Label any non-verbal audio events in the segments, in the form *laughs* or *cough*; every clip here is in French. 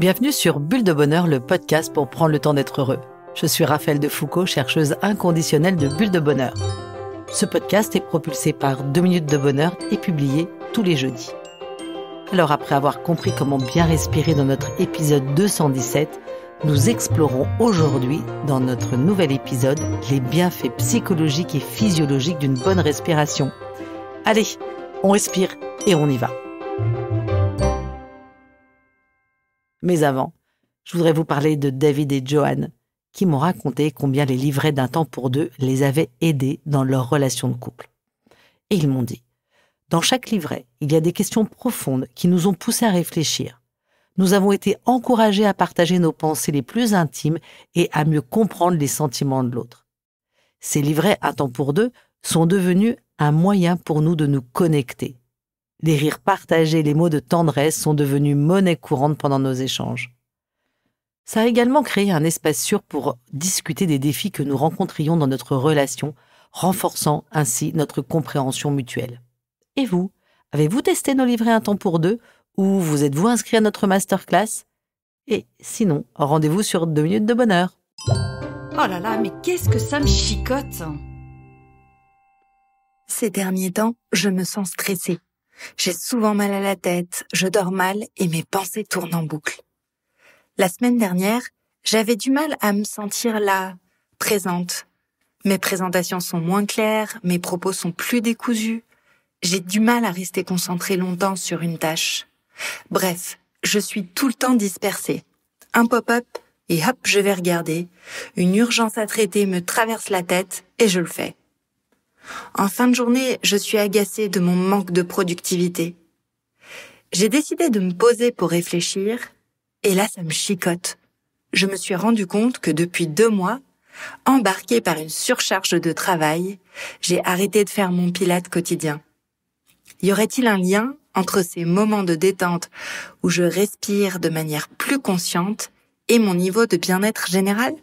Bienvenue sur Bulle de Bonheur, le podcast pour prendre le temps d'être heureux. Je suis Raphaël de Foucault, chercheuse inconditionnelle de Bulle de Bonheur. Ce podcast est propulsé par 2 minutes de bonheur et publié tous les jeudis. Alors après avoir compris comment bien respirer dans notre épisode 217, nous explorons aujourd'hui, dans notre nouvel épisode, les bienfaits psychologiques et physiologiques d'une bonne respiration. Allez, on respire et on y va. Mais avant, je voudrais vous parler de David et Johan, qui m'ont raconté combien les livrets d'un temps pour deux les avaient aidés dans leur relation de couple. Et ils m'ont dit, dans chaque livret, il y a des questions profondes qui nous ont poussés à réfléchir. Nous avons été encouragés à partager nos pensées les plus intimes et à mieux comprendre les sentiments de l'autre. Ces livrets un temps pour deux sont devenus un moyen pour nous de nous connecter, les rires partagés, les mots de tendresse sont devenus monnaie courante pendant nos échanges. Ça a également créé un espace sûr pour discuter des défis que nous rencontrions dans notre relation, renforçant ainsi notre compréhension mutuelle. Et vous, avez-vous testé nos livrets un temps pour deux ou vous êtes-vous inscrit à notre masterclass Et sinon, rendez-vous sur 2 minutes de bonheur. Oh là là, mais qu'est-ce que ça me chicote Ces derniers temps, je me sens stressée. J'ai souvent mal à la tête, je dors mal et mes pensées tournent en boucle. La semaine dernière, j'avais du mal à me sentir là, présente. Mes présentations sont moins claires, mes propos sont plus décousus. J'ai du mal à rester concentré longtemps sur une tâche. Bref, je suis tout le temps dispersée. Un pop-up et hop, je vais regarder. Une urgence à traiter me traverse la tête et je le fais. En fin de journée, je suis agacée de mon manque de productivité. J'ai décidé de me poser pour réfléchir, et là ça me chicote. Je me suis rendu compte que depuis deux mois, embarquée par une surcharge de travail, j'ai arrêté de faire mon pilate quotidien. Y aurait-il un lien entre ces moments de détente où je respire de manière plus consciente et mon niveau de bien-être général?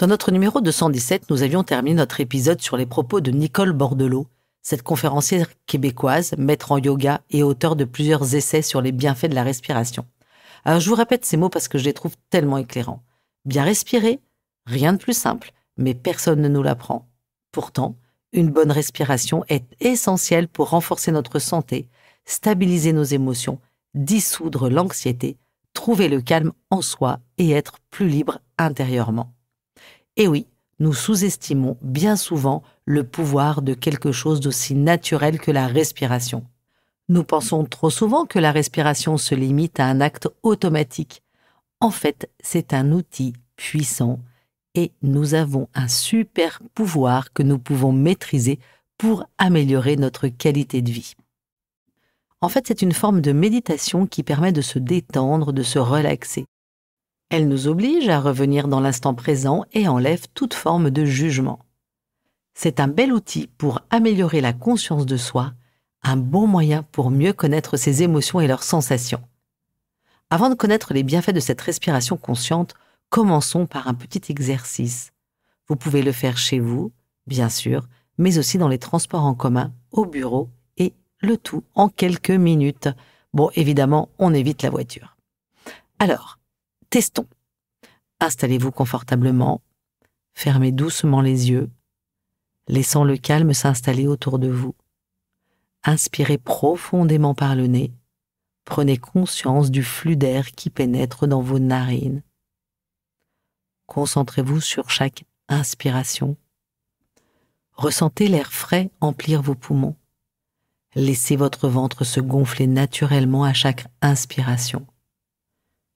Dans notre numéro 217, nous avions terminé notre épisode sur les propos de Nicole Bordelot, cette conférencière québécoise, maître en yoga et auteur de plusieurs essais sur les bienfaits de la respiration. Alors je vous répète ces mots parce que je les trouve tellement éclairants. Bien respirer, rien de plus simple, mais personne ne nous l'apprend. Pourtant, une bonne respiration est essentielle pour renforcer notre santé, stabiliser nos émotions, dissoudre l'anxiété, trouver le calme en soi et être plus libre intérieurement. Et eh oui, nous sous-estimons bien souvent le pouvoir de quelque chose d'aussi naturel que la respiration. Nous pensons trop souvent que la respiration se limite à un acte automatique. En fait, c'est un outil puissant et nous avons un super pouvoir que nous pouvons maîtriser pour améliorer notre qualité de vie. En fait, c'est une forme de méditation qui permet de se détendre, de se relaxer. Elle nous oblige à revenir dans l'instant présent et enlève toute forme de jugement. C'est un bel outil pour améliorer la conscience de soi, un bon moyen pour mieux connaître ses émotions et leurs sensations. Avant de connaître les bienfaits de cette respiration consciente, commençons par un petit exercice. Vous pouvez le faire chez vous, bien sûr, mais aussi dans les transports en commun, au bureau et le tout en quelques minutes. Bon, évidemment, on évite la voiture. Alors, Testons. Installez-vous confortablement, fermez doucement les yeux, laissant le calme s'installer autour de vous. Inspirez profondément par le nez, prenez conscience du flux d'air qui pénètre dans vos narines. Concentrez-vous sur chaque inspiration. Ressentez l'air frais emplir vos poumons. Laissez votre ventre se gonfler naturellement à chaque inspiration.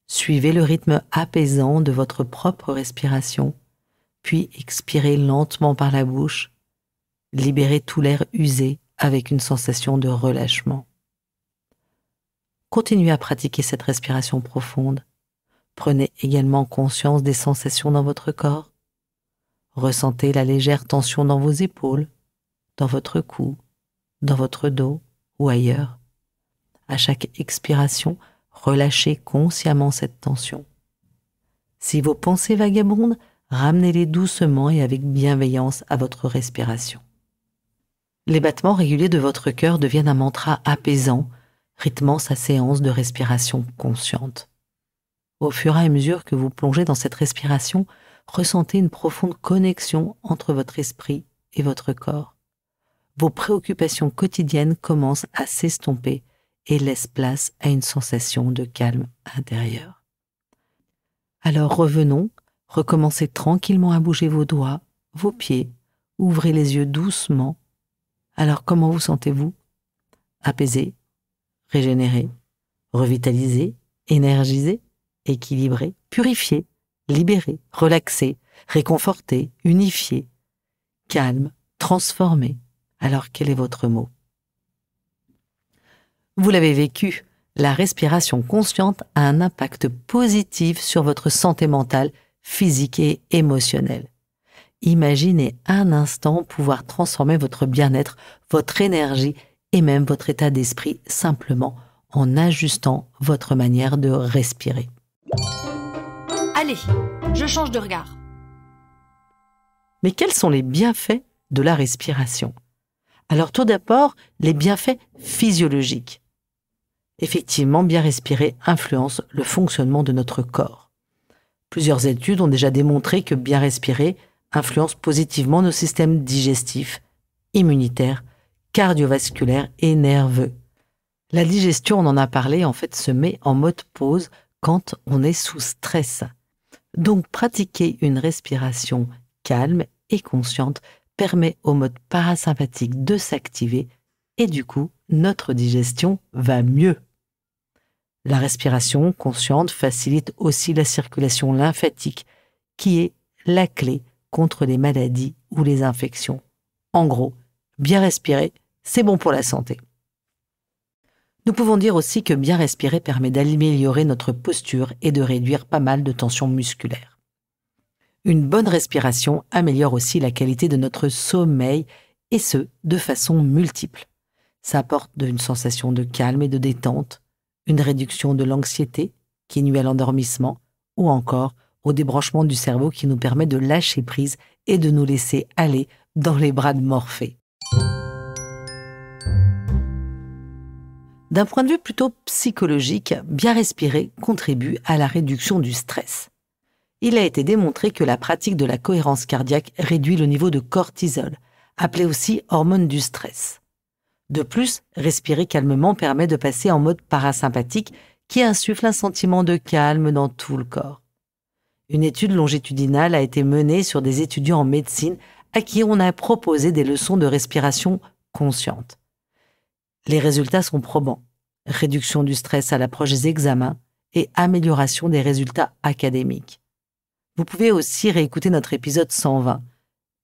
Suivez le rythme apaisant de votre propre respiration, puis expirez lentement par la bouche. Libérez tout l'air usé avec une sensation de relâchement. Continuez à pratiquer cette respiration profonde. Prenez également conscience des sensations dans votre corps. Ressentez la légère tension dans vos épaules, dans votre cou, dans votre dos ou ailleurs. À chaque expiration, Relâchez consciemment cette tension. Si vos pensées vagabondent, ramenez-les doucement et avec bienveillance à votre respiration. Les battements réguliers de votre cœur deviennent un mantra apaisant, rythmant sa séance de respiration consciente. Au fur et à mesure que vous plongez dans cette respiration, ressentez une profonde connexion entre votre esprit et votre corps. Vos préoccupations quotidiennes commencent à s'estomper et laisse place à une sensation de calme intérieur. Alors revenons, recommencez tranquillement à bouger vos doigts, vos pieds, ouvrez les yeux doucement. Alors comment vous sentez-vous Apaisé, régénéré, revitalisé, énergisé, équilibré, purifié, libéré, relaxé, réconforté, unifié, calme, transformé. Alors quel est votre mot vous l'avez vécu, la respiration consciente a un impact positif sur votre santé mentale, physique et émotionnelle. Imaginez un instant pouvoir transformer votre bien-être, votre énergie et même votre état d'esprit simplement en ajustant votre manière de respirer. Allez, je change de regard. Mais quels sont les bienfaits de la respiration Alors tout d'abord, les bienfaits physiologiques. Effectivement, bien respirer influence le fonctionnement de notre corps. Plusieurs études ont déjà démontré que bien respirer influence positivement nos systèmes digestifs, immunitaires, cardiovasculaires et nerveux. La digestion, on en a parlé, en fait se met en mode pause quand on est sous stress. Donc pratiquer une respiration calme et consciente permet au mode parasympathique de s'activer et du coup notre digestion va mieux. La respiration consciente facilite aussi la circulation lymphatique, qui est la clé contre les maladies ou les infections. En gros, bien respirer, c'est bon pour la santé. Nous pouvons dire aussi que bien respirer permet d'améliorer notre posture et de réduire pas mal de tensions musculaires. Une bonne respiration améliore aussi la qualité de notre sommeil, et ce, de façon multiple. Ça apporte une sensation de calme et de détente, une réduction de l'anxiété qui nuit à l'endormissement ou encore au débranchement du cerveau qui nous permet de lâcher prise et de nous laisser aller dans les bras de Morphée. D'un point de vue plutôt psychologique, bien respirer contribue à la réduction du stress. Il a été démontré que la pratique de la cohérence cardiaque réduit le niveau de cortisol, appelé aussi hormone du stress. De plus, respirer calmement permet de passer en mode parasympathique qui insuffle un sentiment de calme dans tout le corps. Une étude longitudinale a été menée sur des étudiants en médecine à qui on a proposé des leçons de respiration consciente. Les résultats sont probants. Réduction du stress à l'approche des examens et amélioration des résultats académiques. Vous pouvez aussi réécouter notre épisode 120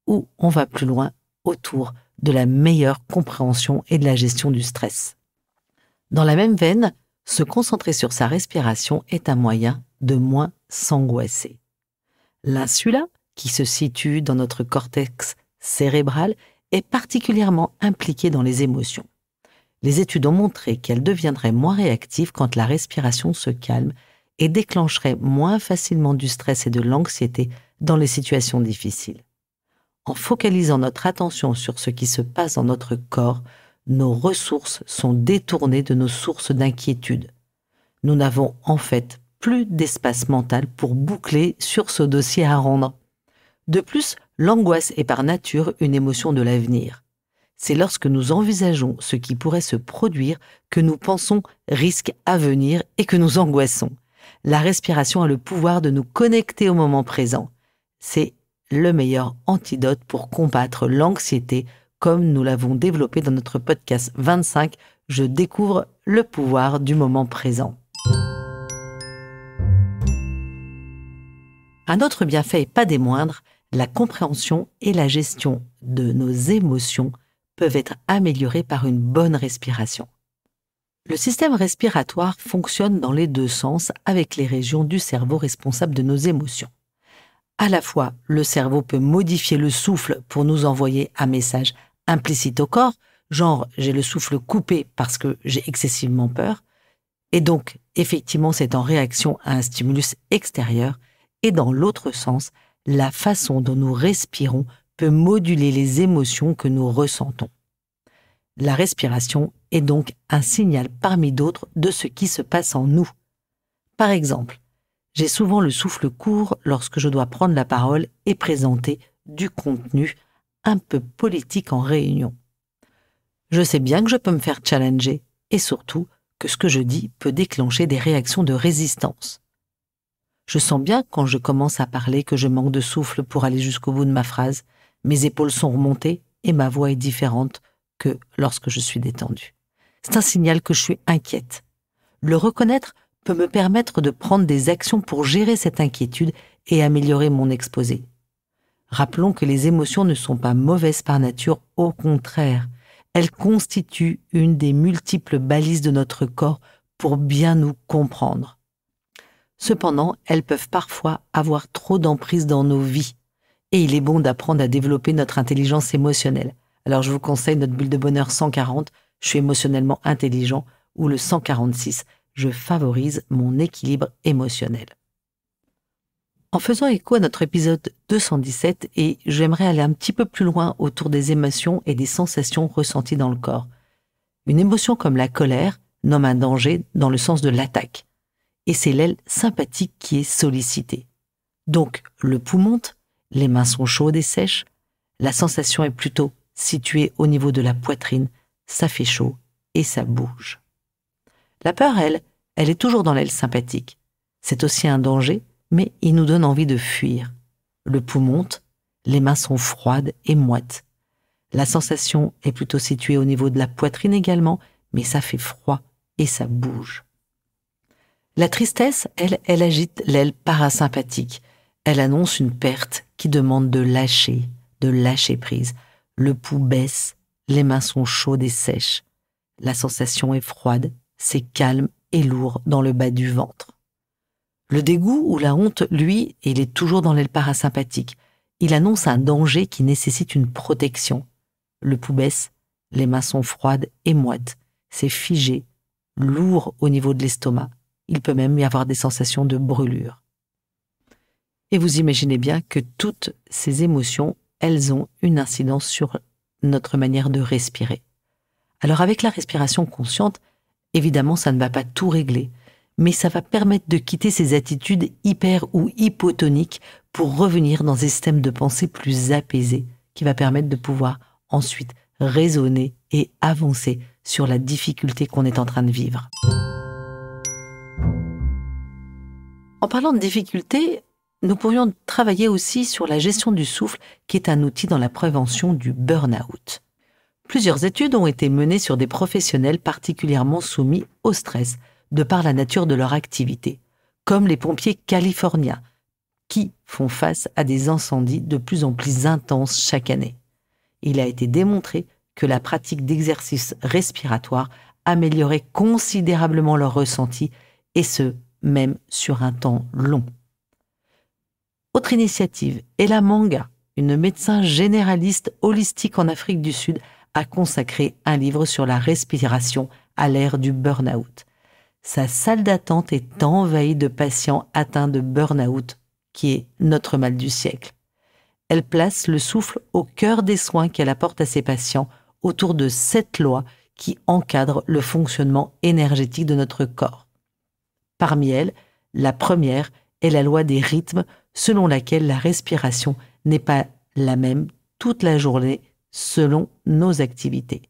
où on va plus loin autour de la meilleure compréhension et de la gestion du stress. Dans la même veine, se concentrer sur sa respiration est un moyen de moins s'angoisser. L'insula, qui se situe dans notre cortex cérébral, est particulièrement impliquée dans les émotions. Les études ont montré qu'elle deviendrait moins réactive quand la respiration se calme et déclencherait moins facilement du stress et de l'anxiété dans les situations difficiles. En focalisant notre attention sur ce qui se passe dans notre corps, nos ressources sont détournées de nos sources d'inquiétude. Nous n'avons en fait plus d'espace mental pour boucler sur ce dossier à rendre. De plus, l'angoisse est par nature une émotion de l'avenir. C'est lorsque nous envisageons ce qui pourrait se produire que nous pensons risque à venir et que nous angoissons. La respiration a le pouvoir de nous connecter au moment présent. C'est le meilleur antidote pour combattre l'anxiété, comme nous l'avons développé dans notre podcast 25, Je découvre le pouvoir du moment présent. Un autre bienfait, et pas des moindres, la compréhension et la gestion de nos émotions peuvent être améliorées par une bonne respiration. Le système respiratoire fonctionne dans les deux sens avec les régions du cerveau responsables de nos émotions à la fois le cerveau peut modifier le souffle pour nous envoyer un message implicite au corps, genre j'ai le souffle coupé parce que j'ai excessivement peur, et donc effectivement c'est en réaction à un stimulus extérieur, et dans l'autre sens, la façon dont nous respirons peut moduler les émotions que nous ressentons. La respiration est donc un signal parmi d'autres de ce qui se passe en nous. Par exemple, j'ai souvent le souffle court lorsque je dois prendre la parole et présenter du contenu un peu politique en réunion. Je sais bien que je peux me faire challenger et surtout que ce que je dis peut déclencher des réactions de résistance. Je sens bien quand je commence à parler que je manque de souffle pour aller jusqu'au bout de ma phrase, mes épaules sont remontées et ma voix est différente que lorsque je suis détendue. C'est un signal que je suis inquiète. Le reconnaître peut me permettre de prendre des actions pour gérer cette inquiétude et améliorer mon exposé. Rappelons que les émotions ne sont pas mauvaises par nature, au contraire, elles constituent une des multiples balises de notre corps pour bien nous comprendre. Cependant, elles peuvent parfois avoir trop d'emprise dans nos vies, et il est bon d'apprendre à développer notre intelligence émotionnelle. Alors je vous conseille notre bulle de bonheur 140, je suis émotionnellement intelligent, ou le 146, je favorise mon équilibre émotionnel. En faisant écho à notre épisode 217, et j'aimerais aller un petit peu plus loin autour des émotions et des sensations ressenties dans le corps. Une émotion comme la colère nomme un danger dans le sens de l'attaque, et c'est l'aile sympathique qui est sollicitée. Donc le pouls monte, les mains sont chaudes et sèches, la sensation est plutôt située au niveau de la poitrine, ça fait chaud et ça bouge. La peur, elle, elle est toujours dans l'aile sympathique. C'est aussi un danger, mais il nous donne envie de fuir. Le pouls monte, les mains sont froides et moites. La sensation est plutôt située au niveau de la poitrine également, mais ça fait froid et ça bouge. La tristesse, elle, elle agite l'aile parasympathique. Elle annonce une perte qui demande de lâcher, de lâcher prise. Le pouls baisse, les mains sont chaudes et sèches. La sensation est froide c'est calme et lourd dans le bas du ventre. Le dégoût ou la honte, lui, il est toujours dans l'aile parasympathique. Il annonce un danger qui nécessite une protection. Le pouls baisse, les mains sont froides et moites. C'est figé, lourd au niveau de l'estomac. Il peut même y avoir des sensations de brûlure. Et vous imaginez bien que toutes ces émotions, elles ont une incidence sur notre manière de respirer. Alors avec la respiration consciente, Évidemment, ça ne va pas tout régler, mais ça va permettre de quitter ces attitudes hyper ou hypotoniques pour revenir dans un système de pensée plus apaisés, qui va permettre de pouvoir ensuite raisonner et avancer sur la difficulté qu'on est en train de vivre. En parlant de difficultés, nous pourrions travailler aussi sur la gestion du souffle, qui est un outil dans la prévention du burn-out. Plusieurs études ont été menées sur des professionnels particulièrement soumis au stress, de par la nature de leur activité, comme les pompiers californiens, qui font face à des incendies de plus en plus intenses chaque année. Il a été démontré que la pratique d'exercices respiratoires améliorait considérablement leur ressenti, et ce, même sur un temps long. Autre initiative est la manga. Une médecin généraliste holistique en Afrique du Sud a consacré un livre sur la respiration à l'ère du burn-out. Sa salle d'attente est envahie de patients atteints de burn-out, qui est notre mal du siècle. Elle place le souffle au cœur des soins qu'elle apporte à ses patients autour de sept lois qui encadrent le fonctionnement énergétique de notre corps. Parmi elles, la première est la loi des rythmes selon laquelle la respiration n'est pas la même toute la journée selon nos activités.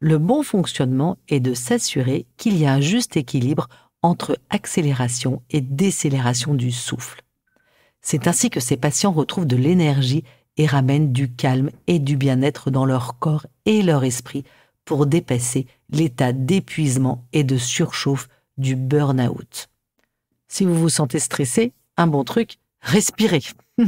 Le bon fonctionnement est de s'assurer qu'il y a un juste équilibre entre accélération et décélération du souffle. C'est ainsi que ces patients retrouvent de l'énergie et ramènent du calme et du bien-être dans leur corps et leur esprit pour dépasser l'état d'épuisement et de surchauffe du burn-out. Si vous vous sentez stressé, un bon truc, respirez. *laughs*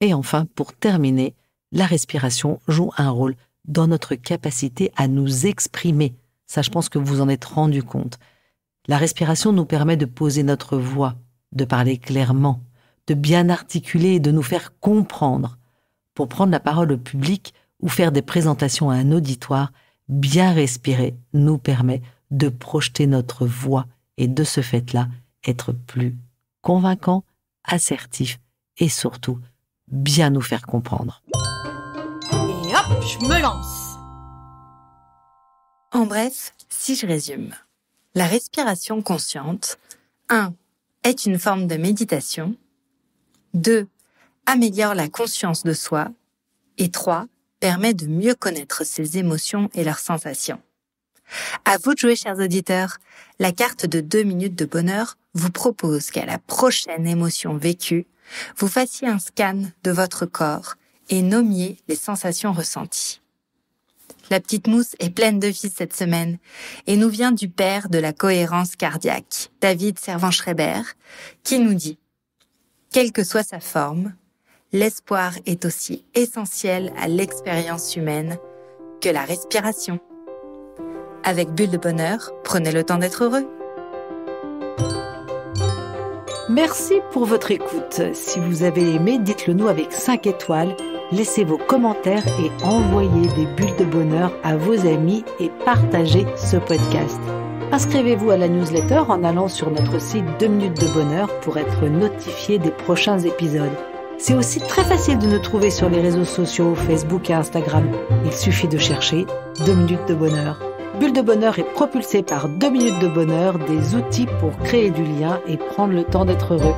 et enfin, pour terminer, la respiration joue un rôle dans notre capacité à nous exprimer. Ça, je pense que vous en êtes rendu compte. La respiration nous permet de poser notre voix, de parler clairement, de bien articuler et de nous faire comprendre. Pour prendre la parole au public ou faire des présentations à un auditoire, bien respirer nous permet de projeter notre voix et de ce fait-là, être plus convaincant, assertif et surtout, bien nous faire comprendre. En bref, si je résume, la respiration consciente, 1. est une forme de méditation, 2. améliore la conscience de soi, et 3. permet de mieux connaître ses émotions et leurs sensations. À vous de jouer, chers auditeurs. La carte de 2 minutes de bonheur vous propose qu'à la prochaine émotion vécue, vous fassiez un scan de votre corps et nommiez les sensations ressenties. La petite mousse est pleine de vie cette semaine et nous vient du père de la cohérence cardiaque, David Servan-Schreiber, qui nous dit Quelle que soit sa forme, l'espoir est aussi essentiel à l'expérience humaine que la respiration. Avec Bulle de Bonheur, prenez le temps d'être heureux. Merci pour votre écoute. Si vous avez aimé, dites-le nous avec 5 étoiles laissez vos commentaires et envoyez des bulles de bonheur à vos amis et partagez ce podcast. Inscrivez-vous à la newsletter en allant sur notre site 2 minutes de bonheur pour être notifié des prochains épisodes. C'est aussi très facile de nous trouver sur les réseaux sociaux, Facebook et Instagram. Il suffit de chercher 2 minutes de bonheur. Bulle de bonheur est propulsée par 2 minutes de bonheur, des outils pour créer du lien et prendre le temps d'être heureux.